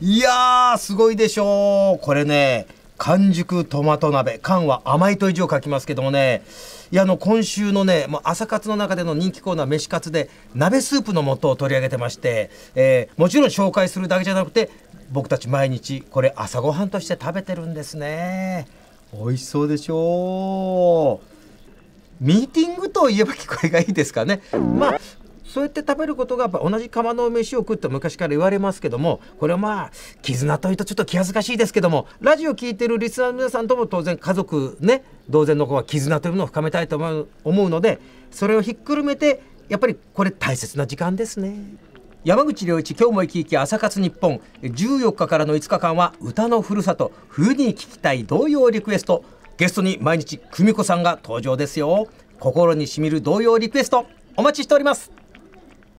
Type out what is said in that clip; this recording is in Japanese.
いやー、すごいでしょう。これね、完熟トマト鍋。缶は甘いと以上書きますけどもね。いや、あの、今週のね、もう朝活の中での人気コーナー、飯活で、鍋スープの素を取り上げてまして、えー、もちろん紹介するだけじゃなくて、僕たち毎日、これ朝ごはんとして食べてるんですね。美味しそうでしょう。ミーティングといえば聞こえがいいですかね。まあそうやって食べることがやっぱ同じ釜の飯を食って昔から言われますけどもこれはまあ絆というとちょっと気恥ずかしいですけどもラジオ聴いてるリスナーの皆さんとも当然家族ね同然の子は絆というものを深めたいと思う思うのでそれをひっくるめてやっぱりこれ大切な時間ですね。山口良一今日も生き生き朝活日本14日からの5日間は歌のふるさと冬に聞きたい童謡リクエストゲストに毎日久美子さんが登場ですよ心にしみる童謡リクエストお待ちしております